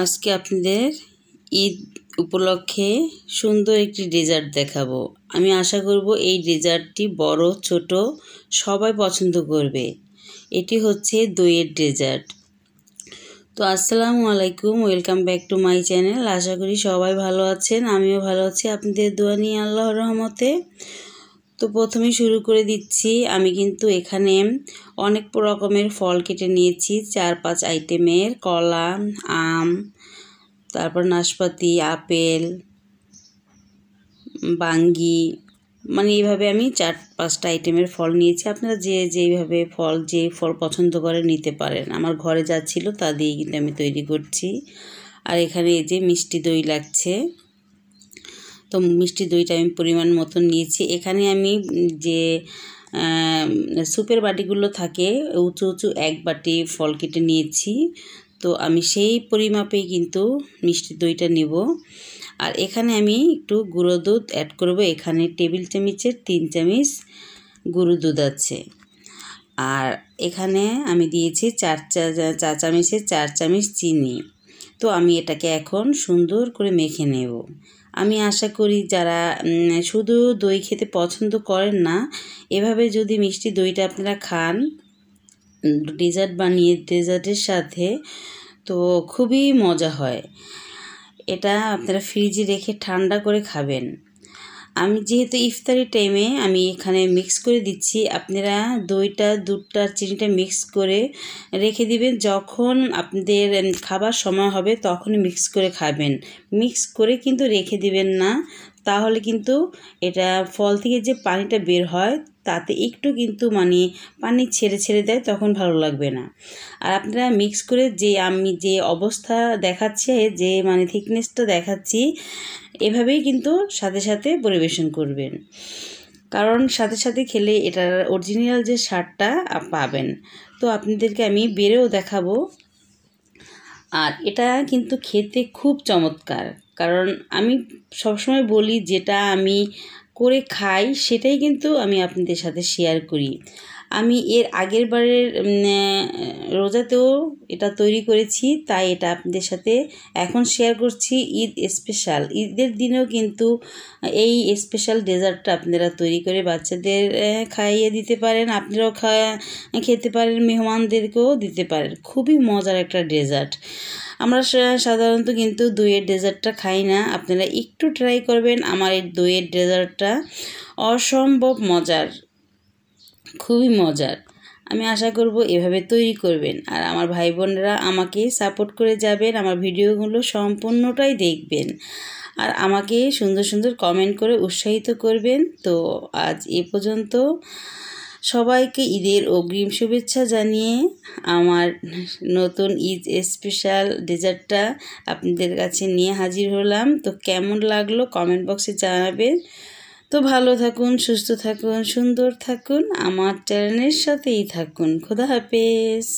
আজকে আপনাদের ঈদ উপলক্ষে সুন্দর একটি ডেজার্ট দেখাবো আমি আশা করব এই ডেজার্টটি বড় ছোট সবাই পছন্দ করবে এটি হচ্ছে দইয়ের ডেজার্ট তো আসসালামু আলাইকুম welcome back to my channel আশা করি সবাই ভালো আছেন আমিও ভালো আছি আপনাদের দোয়া নিয়ে আল্লাহর রহমতে তো প্রথমে শুরু করে দিচ্ছি আমি কিন্তু এখানে অনেক রকমের ফল কেটে নিয়েছি চার পাঁচ আইটেমের কলা আম তারপর নাশপাতি আপেল বাঙ্গি মানে এইভাবে আমি চার পাঁচটা আইটেমের ফল নিয়েছি আপনারা যে যেইভাবে ফল যে ফল পছন্দ করে নিতে পারেন আমার ঘরে যা ছিল তা দিয়ে কিন্তু আমি তৈরি করছি আর এখানে এই যে মিষ্টি দই লাগছে তো মিষ্টি দইটা আমি পরিমাণ মতন নিয়েছি এখানে আমি যে সুপের বাটিগুলো থাকে উঁচু উঁচু এক বাটি ফল কেটে নিয়েছি তো আমি সেই পরিমাপেই কিন্তু মিষ্টি দইটা নেব আর এখানে আমি একটু গুঁড়ো দুধ অ্যাড করব এখানে টেবিল চামিচের তিন চামিচ গুঁড়ো দুধ আছে আর এখানে আমি দিয়েছি চার চা চা চামিচের চার চামিচ চিনি তো আমি এটাকে এখন সুন্দর করে মেখে নেব আমি আশা করি যারা শুধু দই খেতে পছন্দ করেন না এভাবে যদি মিষ্টি দইটা আপনারা খান ডেজার্ট বানিয়ে ডেজার্টের সাথে তো খুবই মজা হয় এটা আপনারা ফ্রিজে রেখে ঠান্ডা করে খাবেন আমি যেহেতু ইফতারি টাইমে আমি এখানে মিক্স করে দিচ্ছি আপনারা দইটা দুধটা চিনিটা মিক্স করে রেখে দিবেন যখন আপনাদের খাবার সময় হবে তখন মিক্স করে খাবেন মিক্স করে কিন্তু রেখে দিবেন না তাহলে কিন্তু এটা ফল থেকে যে পানিটা বের হয় তাতে একটু কিন্তু মানে পানি ছেড়ে ছেড়ে দেয় তখন ভালো লাগবে না আর আপনারা মিক্স করে যে আমি যে অবস্থা দেখাচ্ছে যে মানে থিকনেসটা দেখাচ্ছি এভাবেই কিন্তু সাথে সাথে পরিবেশন করবেন কারণ সাথে সাথে খেলে এটার অরিজিনাল যে সারটা পাবেন তো আপনাদেরকে আমি বেড়েও দেখাবো আর এটা কিন্তু খেতে খুব চমৎকার কারণ আমি সবসময় বলি যেটা আমি করে খাই সেটাই কিন্তু আমি আপনাদের সাথে শেয়ার করি আমি এর আগের বারের রোজাতেও এটা তৈরি করেছি তাই এটা আপনাদের সাথে এখন শেয়ার করছি ঈদ স্পেশাল ঈদের দিনেও কিন্তু এই স্পেশাল ডেজার্টটা আপনারা তৈরি করে বাচ্চাদের খাইয়ে দিতে পারেন আপনারাও খেতে পারেন মেহমানদেরকেও দিতে পারেন খুবই মজার একটা ডেজার্ট আমরা সাধারণত কিন্তু দইয়ের ডেজার্টটা খাই না আপনারা একটু ট্রাই করবেন আমার এই দইয়ের ডেজার্টটা অসম্ভব মজার খুবই মজার আমি আশা করব এভাবে তৈরি করবেন আর আমার ভাই বোনরা আমাকে সাপোর্ট করে যাবেন আমার ভিডিওগুলো সম্পূর্ণটাই দেখবেন আর আমাকে সুন্দর সুন্দর কমেন্ট করে উৎসাহিত করবেন তো আজ এ পর্যন্ত সবাইকে ঈদের অগ্রিম শুভেচ্ছা জানিয়ে আমার নতুন ঈদ স্পেশাল ডেজার্টটা আপনাদের কাছে নিয়ে হাজির হলাম তো কেমন লাগলো কমেন্ট বক্সে জানাবেন তো ভালো থাকুন সুস্থ থাকুন সুন্দর থাকুন আমার চ্যানেলের সাথেই থাকুন খোদা হাফেজ